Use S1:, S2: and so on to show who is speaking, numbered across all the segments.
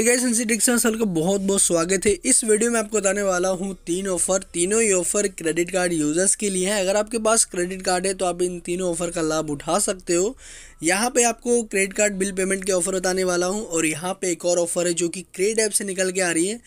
S1: guys सल का बहुत बहुत स्वागत है इस वीडियो में आपको बताने वाला हूँ तीन ऑफर तीनों ही ऑफर क्रेडिट कार्ड यूजर्स के लिए हैं अगर आपके पास क्रेडिट कार्ड है तो आप इन तीनों ऑफर का लाभ उठा सकते हो यहाँ पे आपको क्रेडिट कार्ड बिल पेमेंट के ऑफ़र बताने वाला हूँ और यहाँ पे एक और ऑफ़र है जो कि क्रेड ऐप से निकल के आ रही है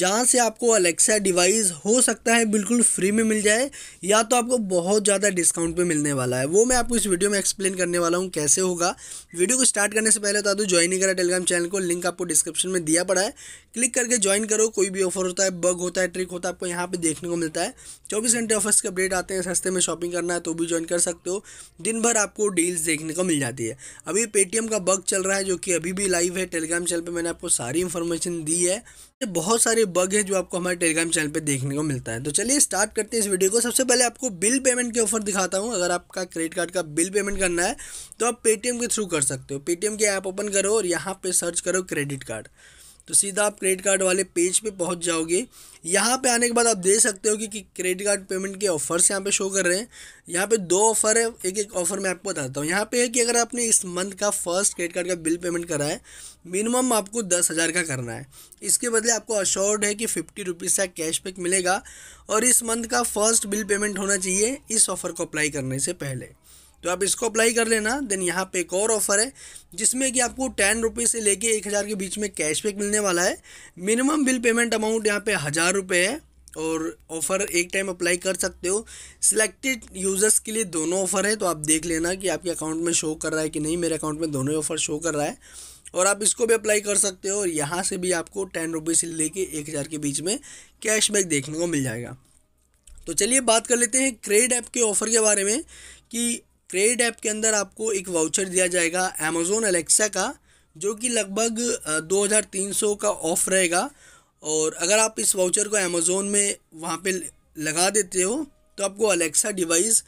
S1: जहाँ से आपको अलेक्सा डिवाइस हो सकता है बिल्कुल फ्री में मिल जाए या तो आपको बहुत ज़्यादा डिस्काउंट पे मिलने वाला है वो मैं आपको इस वीडियो में एक्सप्लेन करने वाला हूँ कैसे होगा वीडियो को स्टार्ट करने से पहले बता दूँ ज्वाइन नहीं करा टेलीग्राम चैनल को लिंक आपको डिस्क्रिप्शन में दिया पड़ा है क्लिक करके ज्वाइन करो कोई भी ऑफर होता है बग होता है ट्रिक होता है आपको यहाँ पर देखने को मिलता है चौबीस घंटे ऑफर्स के अपडेट आते हैं सस्ते में शॉपिंग करना है तो भी ज्वाइन कर सकते हो दिन भर आपको डील्स देखने को मिल जाती है जाती है अभी पेटीएम का बग चल रहा है जो कि अभी भी लाइव है टेलीग्राम चैनल पर मैंने आपको सारी इन्फॉर्मेशन दी है तो बहुत सारे बग है जो आपको हमारे टेलीग्राम चैनल पे देखने को मिलता है तो चलिए स्टार्ट करते हैं इस वीडियो को सबसे पहले आपको बिल पेमेंट के ऑफर दिखाता हूँ अगर आपका क्रेडिट कार्ड का बिल पेमेंट करना है तो आप पेटीएम के थ्रू कर सकते हो पेटीएम की ऐप ओपन करो और यहाँ पर सर्च करो क्रेडिट कार्ड तो सीधा आप क्रेडिट कार्ड वाले पेज पे पहुंच जाओगे यहाँ पे आने के बाद आप देख सकते हो कि, कि क्रेडिट कार्ड पेमेंट के ऑफर्स यहाँ पे शो कर रहे हैं यहाँ पे दो ऑफ़र है एक एक ऑफ़र मैं आपको बताता हूँ यहाँ पे है कि अगर आपने इस मंथ का फर्स्ट क्रेडिट कार्ड का बिल पेमेंट करा है मिनिमम आपको दस हज़ार का करना है इसके बदले आपको अश्योर्ड है कि फिफ्टी रुपीज़ का कैशबैक मिलेगा और इस मंथ का फर्स्ट बिल पेमेंट होना चाहिए इस ऑफ़र को अप्लाई करने से पहले तो आप इसको अप्लाई कर लेना देन यहाँ पे एक और ऑफ़र है जिसमें कि आपको टेन रुपये से लेके एक हज़ार के बीच में कैशबैक मिलने वाला है मिनिमम बिल पेमेंट अमाउंट यहाँ पे हज़ार रुपये है और ऑफ़र एक टाइम अप्लाई कर सकते हो सिलेक्टेड यूज़र्स के लिए दोनों ऑफ़र है तो आप देख लेना कि आपके अकाउंट में शो कर रहा है कि नहीं मेरे अकाउंट में दोनों ऑफ़र शो कर रहा है और आप इसको भी अप्लाई कर सकते हो और यहाँ से भी आपको टेन रुपीज़ से ले कर एक हज़ार के बीच में कैशबैक देखने को मिल जाएगा तो चलिए बात कर लेते हैं क्रेड ऐप के ऑफ़र के बारे में कि क्रेडिट ऐप के अंदर आपको एक वाउचर दिया जाएगा अमेज़ोन अलेक्सा का जो कि लगभग 2300 का ऑफ रहेगा और अगर आप इस वाउचर को अमेज़ोन में वहाँ पे लगा देते हो तो आपको अलेक्सा डिवाइस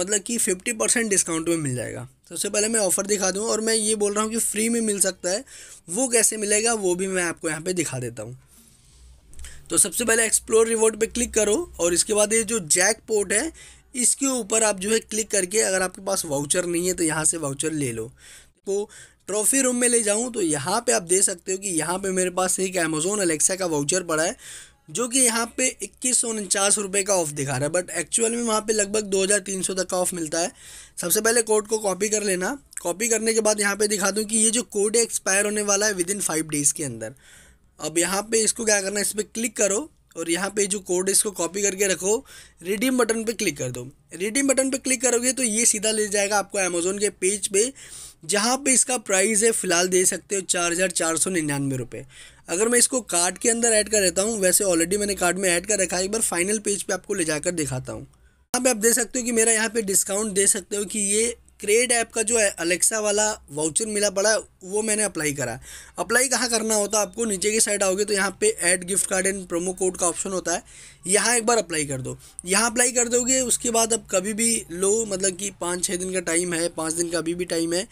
S1: मतलब कि 50 परसेंट डिस्काउंट में मिल जाएगा सबसे पहले मैं ऑफ़र दिखा दूँ और मैं ये बोल रहा हूँ कि फ्री में मिल सकता है वो कैसे मिलेगा वो भी मैं आपको यहाँ पर दिखा देता हूँ तो सबसे पहले एक्सप्लोर रिवॉर्ड पे क्लिक करो और इसके बाद ये जो जैक पोर्ट है इसके ऊपर आप जो है क्लिक करके अगर आपके पास वाउचर नहीं है तो यहाँ से वाउचर ले लो तो ट्रॉफी रूम में ले जाऊँ तो यहाँ पे आप दे सकते हो कि यहाँ पे मेरे पास एक अमेज़ोन अलेक्सा का वाउचर पड़ा है जो कि यहाँ पे इक्कीस सौ उनचास रुपये का ऑफ़ दिखा रहा है बट एक्चुअल में वहाँ पे लगभग दो हज़ार तीन सौ तक का ऑफ़ मिलता है सबसे पहले कोड को कॉपी कर लेना कॉपी करने के बाद यहाँ पे दिखा दूँ कि ये जो कोड है एक्सपायर होने वाला है विद इन फाइव डेज़ के अंदर अब यहाँ पे इसको क्या करना है इस पर क्लिक करो और यहाँ पे जो कोड है इसको कॉपी करके रखो रिडीम बटन पे क्लिक कर दो रिडीम बटन पे क्लिक करोगे तो ये सीधा ले जाएगा आपको अमेज़ोन के पेज पे जहाँ पे इसका प्राइस है फ़िलहाल दे सकते हो चार हज़ार चार सौ निन्यानवे रुपये अगर मैं इसको कार्ड के अंदर ऐड कर रहता हूँ वैसे ऑलरेडी मैंने कार्ड में ऐड कर रखा है एक बार फाइनल पेज पर पे आपको ले जाकर दिखाता हूँ यहाँ पे आप देख सकते हो कि मेरा यहाँ पे डिस्काउंट दे सकते हो कि ये क्रेड ऐप का जो है अलेक्सा वाला वाउचर मिला पड़ा है वो मैंने अप्लाई करा अप्लाई कहाँ करना होता है आपको नीचे की साइड आओगे तो यहाँ पे add gift card and promo code का ऑप्शन होता है यहाँ एक बार अप्लाई कर दो यहाँ अप्लाई कर दोगे उसके बाद अब कभी भी लो मतलब कि पाँच छः दिन का टाइम है पाँच दिन का अभी भी टाइम है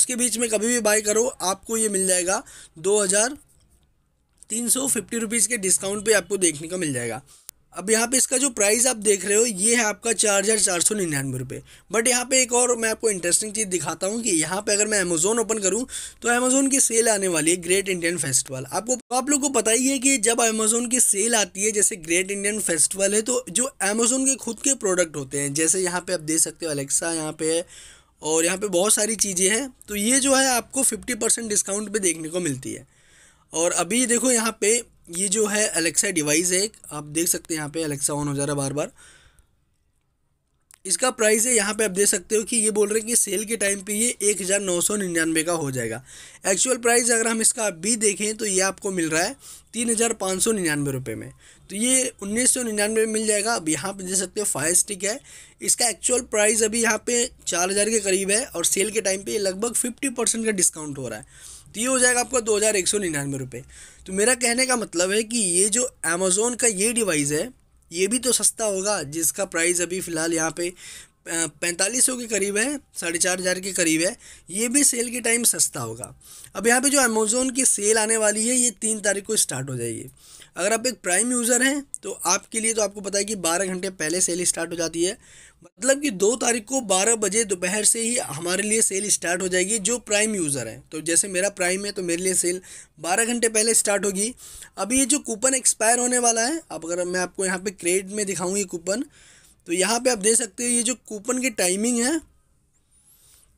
S1: उसके बीच में कभी भी बाई करो आपको ये मिल जाएगा दो हज़ार तीन सौ फिफ्टी रुपीज़ के डिस्काउंट पे आपको देखने को मिल जाएगा अब यहाँ पे इसका जो प्राइस आप देख रहे हो ये है आपका चार हज़ार चार सौ निन्यानवे रुपये बट यहाँ पे एक और मैं आपको इंटरेस्टिंग चीज़ दिखाता हूँ कि यहाँ पे अगर मैं अमेज़ोन ओपन करूँ तो अमेज़ोन की सेल आने वाली है ग्रेट इंडियन फेस्टिवल आपको तो आप लोग को पता ही है कि जब अमेज़ोन की सेल आती है जैसे ग्रेट इंडियन फेस्टिवल है तो जो अमेज़ोन के खुद के प्रोडक्ट होते हैं जैसे यहाँ पर आप देख सकते हो अलेक्सा यहाँ पे है और यहाँ पर बहुत सारी चीज़ें हैं तो ये जो है आपको फिफ्टी डिस्काउंट पर देखने को मिलती है और अभी देखो यहाँ पे ये जो है अलेक्सा डिवाइस है एक आप देख सकते हैं यहाँ पे अलेक्सा ऑन हो जा रहा है बार बार इसका प्राइस है यहाँ पे आप देख सकते हो कि ये बोल रहे हैं कि सेल के टाइम पे ये एक हज़ार नौ सौ निन्यानवे का हो जाएगा एक्चुअल प्राइस अगर हम इसका अभी देखें तो ये आपको मिल रहा है तीन हज़ार पाँच सौ निन्यानवे रुपये में तो ये उन्नीस सौ निन्यानवे में मिल जाएगा अब यहाँ पे देख सकते हो फायर स्टिक है इसका एक्चुअल प्राइस अभी यहाँ पे चार हज़ार के करीब है और सेल के टाइम पर लगभग फिफ्टी परसेंट का डिस्काउंट हो रहा है तो ये हो जाएगा आपका दो हज़ार एक सौ निन्यानवे रुपये तो मेरा कहने का मतलब है कि ये जो अमेज़ोन का ये डिवाइस है ये भी तो सस्ता होगा जिसका प्राइस अभी फ़िलहाल यहाँ पे पैंतालीस सौ के करीब है साढ़े चार हज़ार के करीब है ये भी सेल के टाइम सस्ता होगा अब यहाँ पे जो अमेज़ोन की सेल आने वाली है ये तीन तारीख को स्टार्ट हो जाएगी अगर आप एक प्राइम यूज़र हैं तो आपके लिए तो आपको पता है कि बारह घंटे पहले सेल स्टार्ट हो जाती है मतलब कि दो तारीख को बारह बजे दोपहर से ही हमारे लिए सेल स्टार्ट हो जाएगी जो प्राइम यूज़र है तो जैसे मेरा प्राइम है तो मेरे लिए सेल बारह घंटे पहले स्टार्ट होगी अब ये जो कूपन एक्सपायर होने वाला है अब अगर मैं आपको यहाँ पर क्रेडिट में दिखाऊँगी कूपन तो यहाँ पे आप देख सकते हो ये जो कूपन की टाइमिंग है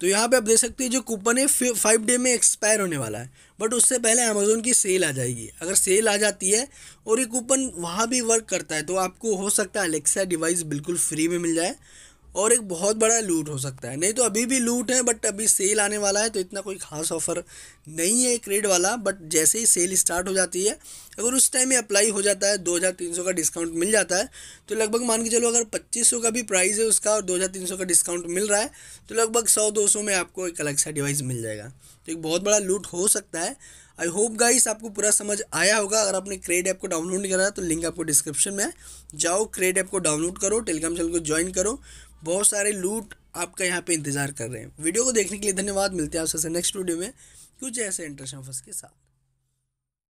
S1: तो यहाँ पे आप देख सकते हो जो कूपन है फाइव डे में एक्सपायर होने वाला है बट उससे पहले अमेज़ोन की सेल आ जाएगी अगर सेल आ जाती है और ये कूपन वहाँ भी वर्क करता है तो आपको हो सकता है अलेक्सा डिवाइस बिल्कुल फ्री में मिल जाए और एक बहुत बड़ा लूट हो सकता है नहीं तो अभी भी लूट है बट अभी सेल आने वाला है तो इतना कोई खास ऑफर नहीं है क्रेड वाला बट जैसे ही सेल स्टार्ट हो जाती है अगर उस टाइम में अप्लाई हो जाता है दो हज़ार तीन सौ का डिस्काउंट मिल जाता है तो लगभग मान के चलो अगर पच्चीस सौ का भी प्राइस है उसका और दो हज़ार तीन सौ का डिस्काउंट मिल रहा है तो लगभग सौ दो सौ में आपको एक अलग सा डिवाइस मिल जाएगा तो एक बहुत बड़ा लूट हो सकता है आई होप गाइस आपको पूरा समझ आया होगा अगर आपने क्रेड ऐप को डाउनलोड नहीं करा तो लिंक आपको डिस्क्रिप्शन में है जाओ क्रेड ऐप को डाउनलोड करो टेलीग्राम चैनल को ज्वाइन करो बहुत सारे लूट आपका यहाँ पे इंतज़ार कर रहे हैं वीडियो को देखने के लिए धन्यवाद मिलते हैं आपसे नेक्स्ट वीडियो में कुछ ऐसे इंटरेस्ट के साथ